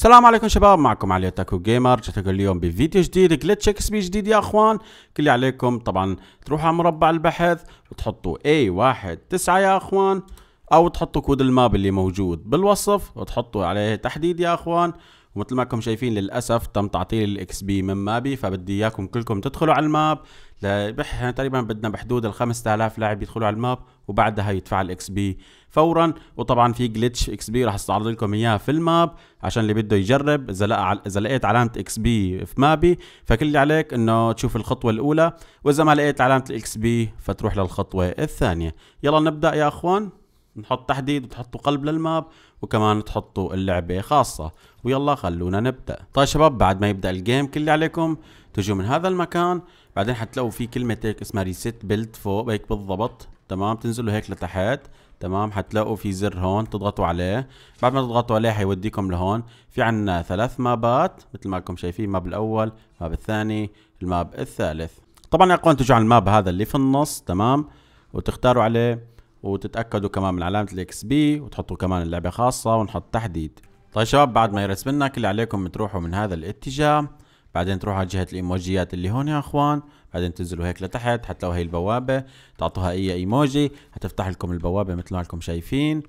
السلام عليكم شباب معكم علي تاكو جيمر جاتكم اليوم بفيديو جديد جلتش اكس بي جديد يا اخوان كل اللي عليكم طبعا تروحوا على مربع البحث وتحطوا اي واحد تسعة يا اخوان او تحطوا كود الماب اللي موجود بالوصف وتحطوا عليه تحديد يا اخوان ومثل ما كم شايفين للاسف تم تعطيل الاكس بي من مابي فبدي اياكم كلكم تدخلوا على الماب احنا تقريبا بدنا بحدود ال 5000 لاعب يدخلوا على الماب وبعدها يدفع الاكس بي فورا وطبعا في جلتش اكس بي رح استعرض لكم اياه في الماب عشان اللي بده يجرب اذا لقى اذا لقيت علامه اكس بي في مابي فكل اللي عليك انه تشوف الخطوه الاولى واذا ما لقيت علامه الاكس بي فتروح للخطوه الثانيه يلا نبدا يا اخوان نحط تحديد وتحطوا قلب للماب وكمان تحطوا اللعبة خاصة ويلا خلونا نبدأ طيب شباب بعد ما يبدأ الجيم كل اللي عليكم تجوا من هذا المكان بعدين حتلاقوا في كلمة هيك اسمها ريست بيلد فوق هيك بالضبط تمام تنزلوا هيك لتحت تمام حتلاقوا في زر هون تضغطوا عليه بعد ما تضغطوا عليه حيوديكم لهون في عنا ثلاث مابات مثل ما كم شايفين ماب الاول ماب الثاني الماب الثالث طبعا يا اخوان تجوا على الماب هذا اللي في النص تمام وتختاروا عليه وتتاكدوا كمان من علامه الاكس بي وتحطوا كمان اللعبه خاصه ونحط تحديد طيب شباب بعد ما يرسم لنا كل عليكم تروحوا من هذا الاتجاه بعدين تروحوا على جهه الايموجيات اللي هون يا اخوان بعدين تنزلوا هيك لتحت حتى لو هي البوابه تعطوها اي ايموجي هتفتح لكم البوابه مثل ما لكم شايفين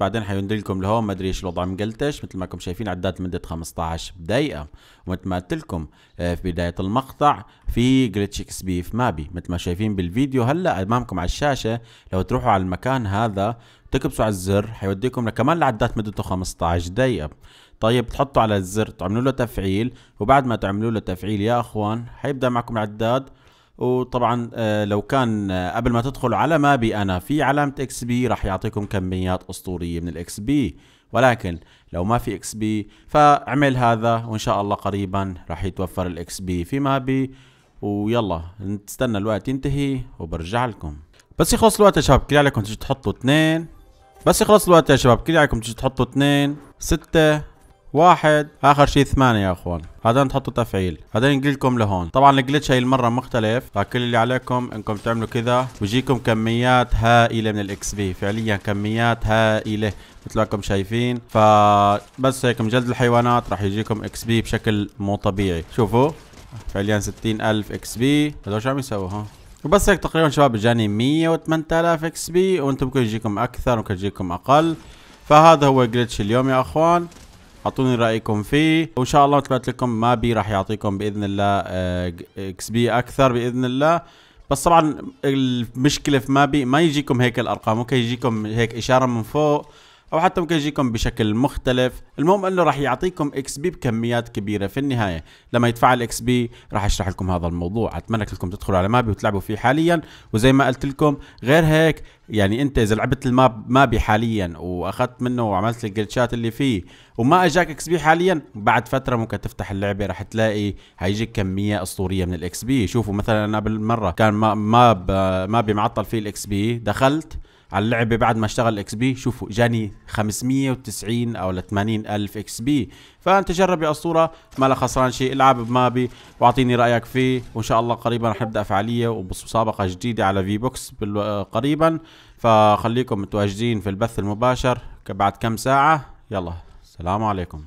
بعدين حيندلكم لهون ما ادري ايش الوضع مقلتش مثل ما كم شايفين عدات مدة 15 دقيقه ومثل ما قلت لكم آه، في بدايه المقطع في جريتش اكس بي في مابي مثل ما شايفين بالفيديو هلا امامكم على الشاشه لو تروحوا على المكان هذا تكبسوا على الزر حيوديكم كمان لعدات مدته 15 دقيقه طيب تحطوا على الزر تعملوا له تفعيل وبعد ما تعملوا له تفعيل يا اخوان حيبدا معكم العداد وطبعا آه، لو كان آه، قبل ما تدخل على ما بي انا في علامه اكس بي راح يعطيكم كميات اسطوريه من الاكس بي ولكن لو ما في اكس بي فاعمل هذا وان شاء الله قريبا راح يتوفر الاكس بي في ما بي ويلا نستنى الوقت ينتهي وبرجع لكم بس يخلص الوقت يا شباب كل عليكم تجي تحطوا اثنين بس يخلص الوقت يا شباب كل عليكم تجي تحطوا اثنين ستة واحد اخر شيء ثمانية يا اخوان بعدين تحطوا تفعيل بعدين لكم لهون طبعا الجلتش هي المره مختلف فكل اللي عليكم انكم تعملوا كذا ويجيكم كميات هائله من الاكس بي فعليا كميات هائله مثل ما شايفين فبس هيك مجلد الحيوانات راح يجيكم اكس بي بشكل مو طبيعي شوفوا فعليا 60000 اكس بي هذول شو عم يسووا ها وبس هيك تقريبا شباب جاني 108000 اكس بي وانتم ممكن يجيكم اكثر ممكن يجيكم اقل فهذا هو جلتش اليوم يا اخوان اعطوني رايكم فيه وان شاء الله مثل لكم ما بي راح يعطيكم باذن الله آه، اكس بي اكثر باذن الله بس طبعا المشكله في مابي ما يجيكم هيك الارقام ممكن يجيكم هيك اشاره من فوق او حتى ممكن يجيكم بشكل مختلف المهم انه راح يعطيكم اكس بي بكميات كبيره في النهايه لما يتفعل اكس بي راح اشرح لكم هذا الموضوع اتمنى لكم تدخلوا على مابي وتلعبوا فيه حاليا وزي ما قلت لكم غير هيك يعني انت اذا لعبت الماب مابي حاليا واخذت منه وعملت الجلتشات اللي فيه وما اجاك اكس بي حاليا بعد فتره ممكن تفتح اللعبه راح تلاقي هيجيك كميه اسطوريه من الاكس بي شوفوا مثلا انا بالمره كان ماب مابي معطل فيه الاكس بي دخلت على اللعبه بعد ما اشتغل اكس بي شوفوا جاني 590 او 80 الف اكس بي فانت جرب يا اسطوره ما لا خسران شيء العب بمابي واعطيني رايك فيه وان شاء الله قريبا رح نبدا فعاليه ومسابقه جديده على في بوكس قريبا فخليكم متواجدين في البث المباشر بعد كم ساعه يلا السلام عليكم